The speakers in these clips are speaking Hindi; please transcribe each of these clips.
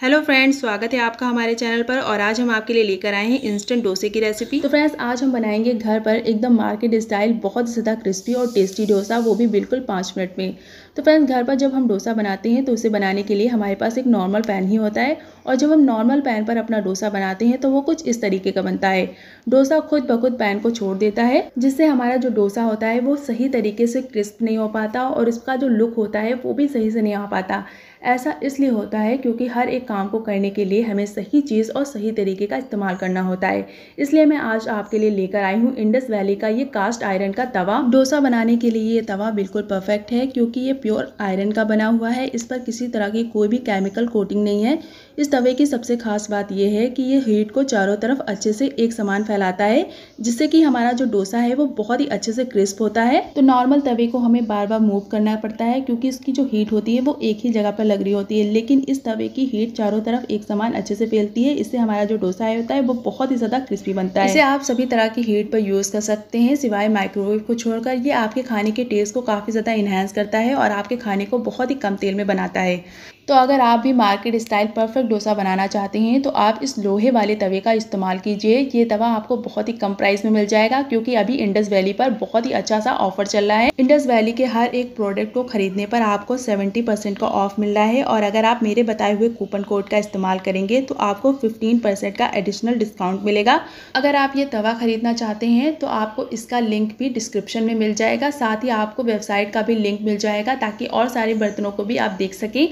हेलो फ्रेंड्स स्वागत है आपका हमारे चैनल पर और आज हम आपके लिए लेकर आए हैं इंस्टेंट डोसे की रेसिपी तो फ्रेंड्स आज हम बनाएंगे घर पर एकदम मार्केट स्टाइल बहुत ज़्यादा क्रिस्पी और टेस्टी डोसा वो भी बिल्कुल पाँच मिनट में तो फ्रेंड्स घर पर जब हम डोसा बनाते हैं तो उसे बनाने के लिए हमारे पास एक नॉर्मल पैन ही होता है और जब हम नॉर्मल पैन पर अपना डोसा बनाते हैं तो वो कुछ इस तरीके का बनता है डोसा खुद ब खुद पैन को छोड़ देता है जिससे हमारा जो डोसा होता है वो सही तरीके से क्रिस्प नहीं हो पाता और इसका जो लुक होता है वो भी सही से नहीं आ पाता ऐसा इसलिए होता है क्योंकि हर एक काम को करने के लिए हमें सही चीज़ और सही तरीके का इस्तेमाल करना होता है इसलिए मैं आज आपके लिए लेकर आई हूँ इंडस वैली का ये कास्ट आयरन का तवा डोसा बनाने के लिए ये तवा बिल्कुल परफेक्ट है क्योंकि ये प्योर आयरन का बना हुआ है इस पर किसी तरह की कोई भी केमिकल कोटिंग नहीं है इस तवे की सबसे खास बात यह है कि ये हीट को चारों तरफ अच्छे से एक समान फैलाता है जिससे कि हमारा जो डोसा है वो बहुत ही अच्छे से क्रिस्प होता है तो नॉर्मल तवे को हमें बार बार मूव करना पड़ता है क्योंकि इसकी जो हीट होती है वो एक ही जगह पर लग रही होती है लेकिन इस तवे की हीट चारों तरफ एक समान अच्छे से फैलती है इससे हमारा जो डोसा होता है वो बहुत ही ज़्यादा क्रिस्पी बनता है इसे आप सभी तरह की हीट पर यूज़ कर सकते हैं सिवाय माइक्रोवेव को छोड़कर ये आपके खाने के टेस्ट को काफ़ी ज़्यादा इन्हेंस करता है और आपके खाने को बहुत ही कम तेल में बनाता है तो अगर आप भी मार्केट स्टाइल परफेक्ट डोसा बनाना चाहते हैं तो आप इस लोहे वाले तवे का इस्तेमाल कीजिए ये तवा आपको बहुत ही कम प्राइस में मिल जाएगा क्योंकि अभी इंडस वैली पर बहुत ही अच्छा सा ऑफर चल रहा है इंडस वैली के हर एक प्रोडक्ट को खरीदने पर आपको सेवेंटी परसेंट का ऑफ मिल रहा है और अगर आप मेरे बताए हुए कूपन कोड का इस्तेमाल करेंगे तो आपको फिफ्टीन परसेंट का एडिशनल डिस्काउंट मिलेगा अगर आप ये तवा खरीदना चाहते हैं तो आपको इसका लिंक भी डिस्क्रिप्शन में मिल जाएगा साथ ही आपको वेबसाइट का भी लिंक मिल जाएगा ताकि और सारे बर्तनों को भी आप देख सकें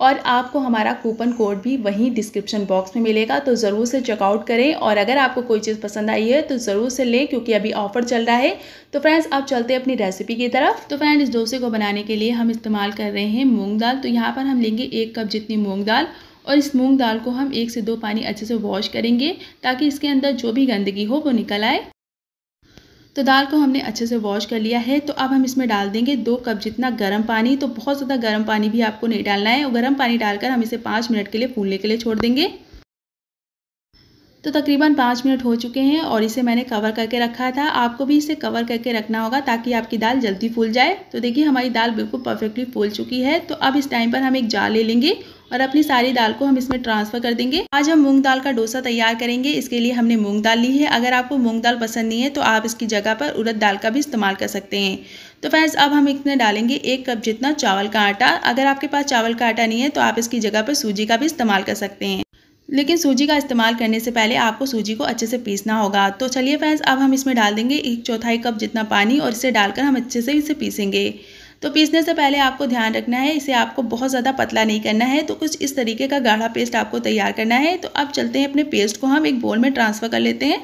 और आपको हमारा कूपन कोड भी वहीं डिस्क्रिप्शन बॉक्स में मिलेगा तो ज़रूर से चेकआउट करें और अगर आपको कोई चीज़ पसंद आई है तो ज़रूर से लें क्योंकि अभी ऑफर चल रहा है तो फ्रेंड्स अब चलते हैं अपनी रेसिपी की तरफ तो फ्रेंड्स इस डोसे को बनाने के लिए हम इस्तेमाल कर रहे हैं मूँग दाल तो यहाँ पर हम लेंगे एक कप जितनी मूँग दाल और इस मूँग दाल को हम एक से दो पानी अच्छे से वॉश करेंगे ताकि इसके अंदर जो भी गंदगी हो वो निकल आए तो दाल को हमने अच्छे से वॉश कर लिया है तो अब हम इसमें डाल देंगे दो कप जितना गर्म पानी तो बहुत ज़्यादा गर्म पानी भी आपको नहीं डालना है और गर्म पानी डालकर हम इसे पाँच मिनट के लिए फूलने के लिए छोड़ देंगे तो तकरीबन पाँच मिनट हो चुके हैं और इसे मैंने कवर करके रखा था आपको भी इसे कवर करके रखना होगा ताकि आपकी दाल जल्दी फूल जाए तो देखिए हमारी दाल बिल्कुल परफेक्टली फूल चुकी है तो अब इस टाइम पर हम एक जार ले लेंगे और अपनी सारी दाल को हम इसमें ट्रांसफर कर देंगे आज हम मूंग दाल का डोसा तैयार करेंगे इसके लिए हमने मूंग दाल ली है अगर आपको मूंग दाल पसंद नहीं है तो आप इसकी जगह पर उड़द दाल का भी इस्तेमाल कर सकते हैं तो फ्रेंड्स अब हम इसमें डालेंगे एक कप जितना चावल का आटा अगर आपके पास चावल का आटा नहीं है तो आप इसकी जगह पर सूजी का भी इस्तेमाल कर सकते हैं लेकिन सूजी का इस्तेमाल करने से पहले आपको सूजी को अच्छे से पीसना होगा तो चलिए फ्रेंड्स अब हम इसमें डाल देंगे एक चौथाई कप जितना पानी और इसे डालकर हम अच्छे से इसे पीसेंगे तो पीसने से पहले आपको ध्यान रखना है इसे आपको बहुत ज़्यादा पतला नहीं करना है तो कुछ इस तरीके का गाढ़ा पेस्ट आपको तैयार करना है तो अब चलते हैं अपने पेस्ट को हम एक बोल में ट्रांसफ़र कर लेते हैं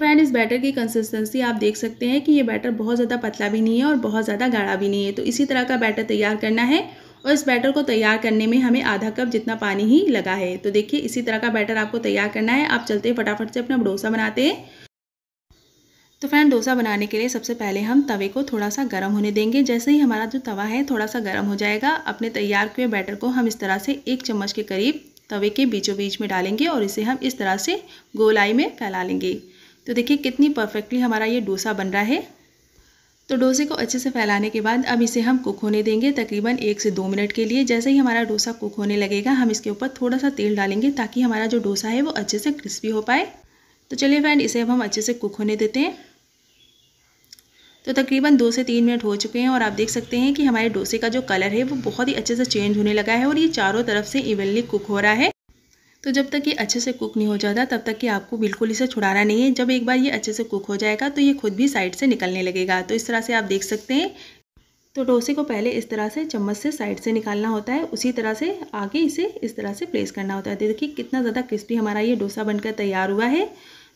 फैन इस बैटर की कंसिस्टेंसी आप देख सकते हैं कि ये बैटर बहुत ज़्यादा पतला भी नहीं है और बहुत ज़्यादा गाढ़ा भी नहीं है तो इसी तरह का बैटर तैयार करना है और इस बैटर को तैयार करने में हमें आधा कप जितना पानी ही लगा है तो देखिए इसी तरह का बैटर आपको तैयार करना है आप चलते फटाफट से अपना डोसा बनाते हैं तो फ्रेंड डोसा बनाने के लिए सबसे पहले हम तवे को थोड़ा सा गर्म होने देंगे जैसे ही हमारा जो तवा है थोड़ा सा गर्म हो जाएगा अपने तैयार किए बैटर को हम इस तरह से एक चम्मच के करीब तवे के बीचों बीच में डालेंगे और इसे हम इस तरह से गोलाई में फैला लेंगे तो देखिए कितनी परफेक्टली हमारा ये डोसा बन रहा है तो डोसे को अच्छे से फैलाने के बाद अब इसे हम कुक होने देंगे तकरीबन एक से दो मिनट के लिए जैसे ही हमारा डोसा कुक होने लगेगा हम इसके ऊपर थोड़ा सा तेल डालेंगे ताकि हमारा जो डोसा है वो अच्छे से क्रिस्पी हो पाए तो चलिए फ्रेंड इसे अब हम अच्छे से कुक होने देते हैं तो तकरीबन दो से तीन मिनट हो चुके हैं और आप देख सकते हैं कि हमारे डोसे का जो कलर है वो बहुत ही अच्छे से चेंज होने लगा है और ये चारों तरफ से इवनली कुक हो रहा है तो जब तक ये अच्छे से कुक नहीं हो जाता तब तक कि आपको बिल्कुल इसे छुड़ाना नहीं है जब एक बार ये अच्छे से कुक हो जाएगा तो ये खुद भी साइड से निकलने लगेगा तो इस तरह से आप देख सकते हैं तो डोसे को पहले इस तरह से चम्मच से साइड से निकालना होता है उसी तरह से आगे इसे इस तरह से प्लेस करना होता है देखिए कितना ज़्यादा क्रिस्पी हमारा ये डोसा बनकर तैयार हुआ है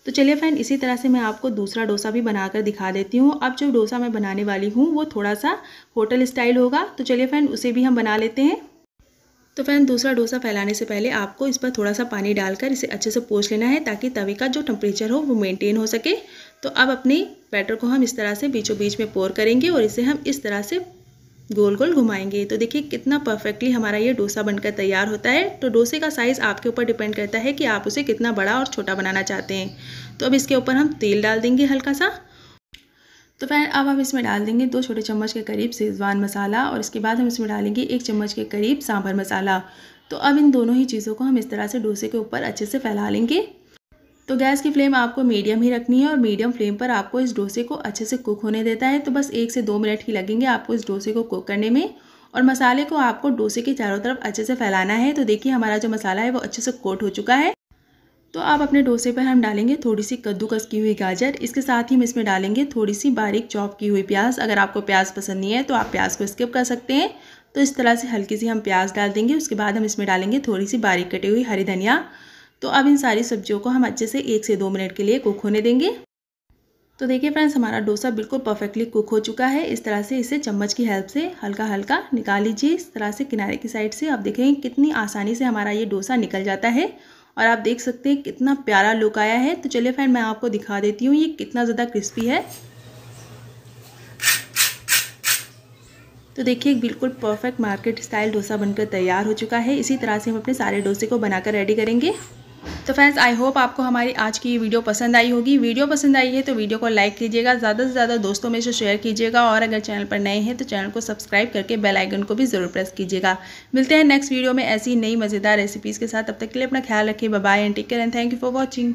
तो चलिए फ्रेंड इसी तरह से मैं आपको दूसरा डोसा भी बनाकर दिखा देती हूँ अब जो डोसा मैं बनाने वाली हूँ वो थोड़ा सा होटल स्टाइल होगा तो चलिए फ्रेंड उसे भी हम बना लेते हैं तो फैन दूसरा डोसा फैलाने से पहले आपको इस पर थोड़ा सा पानी डालकर इसे अच्छे से पोछ लेना है ताकि तवे का जो टेम्परेचर हो वो मेंटेन हो सके तो अब अपने बैटर को हम इस तरह से बीचों बीच में पोर करेंगे और इसे हम इस तरह से गोल गोल घुमाएंगे तो देखिए कितना परफेक्टली हमारा ये डोसा बनकर तैयार होता है तो डोसे का साइज़ आपके ऊपर डिपेंड करता है कि आप उसे कितना बड़ा और छोटा बनाना चाहते हैं तो अब इसके ऊपर हम तेल डाल देंगे हल्का सा तो फिर अब हम इसमें डाल देंगे दो छोटे चम्मच के करीब सेजवान मसाला और इसके बाद हम इसमें डालेंगे एक चम्मच के करीब सांभर मसाला तो अब इन दोनों ही चीज़ों को हम इस तरह से डोसे के ऊपर अच्छे से फैला लेंगे तो गैस की फ्लेम आपको मीडियम ही रखनी है और मीडियम फ्लेम पर आपको इस डोसे को अच्छे से कुक होने देता है तो बस एक से दो मिनट ही लगेंगे आपको इस डोसे को कुक करने में और मसाले को आपको डोसे के चारों तरफ अच्छे से फैलाना है तो देखिए हमारा जो मसाला है वो अच्छे से कोट हो चुका है तो आप अपने डोसे पर हम डालेंगे थोड़ी सी कद्दूकस की हुई गाजर इसके साथ ही हम इसमें डालेंगे थोड़ी सी बारीक चॉप की हुई प्याज अगर आपको प्याज पसंद नहीं है तो आप प्याज को स्किप कर सकते हैं तो इस तरह से हल्की सी हम प्याज डाल देंगे उसके बाद हम इसमें डालेंगे थोड़ी सी बारीक कटी हुई हरी धनिया तो अब इन सारी सब्जियों को हम अच्छे से एक से दो मिनट के लिए कुक होने देंगे तो देखिए फ्रेंड्स हमारा डोसा बिल्कुल परफेक्टली कुक हो चुका है इस तरह से इसे चम्मच की हेल्प से हल्का हल्का निकाल लीजिए इस तरह से किनारे की साइड से आप देखेंगे कितनी आसानी से हमारा ये डोसा निकल जाता है और आप देख सकते हैं कितना प्यारा लुक आया है तो चलिए फ्रेंड मैं आपको दिखा देती हूँ ये कितना ज़्यादा क्रिस्पी है तो देखिए बिल्कुल परफेक्ट मार्केट स्टाइल डोसा बनकर तैयार हो चुका है इसी तरह से हम अपने सारे डोसे को बनाकर रेडी करेंगे तो फ्रेंड्स आई होप आपको हमारी आज की वीडियो पसंद आई होगी वीडियो पसंद आई है तो वीडियो को लाइक कीजिएगा ज़्यादा से ज़्यादा दोस्तों में से शेयर कीजिएगा और अगर चैनल पर नए हैं तो चैनल को सब्सक्राइब करके बेल आइकन को भी ज़रूर प्रेस कीजिएगा मिलते हैं नेक्स्ट वीडियो में ऐसी नई मज़ेदार रेसिपीज़ के साथ तब तक के लिए अपना ख्याल रखिए bye and take care and thank you for watching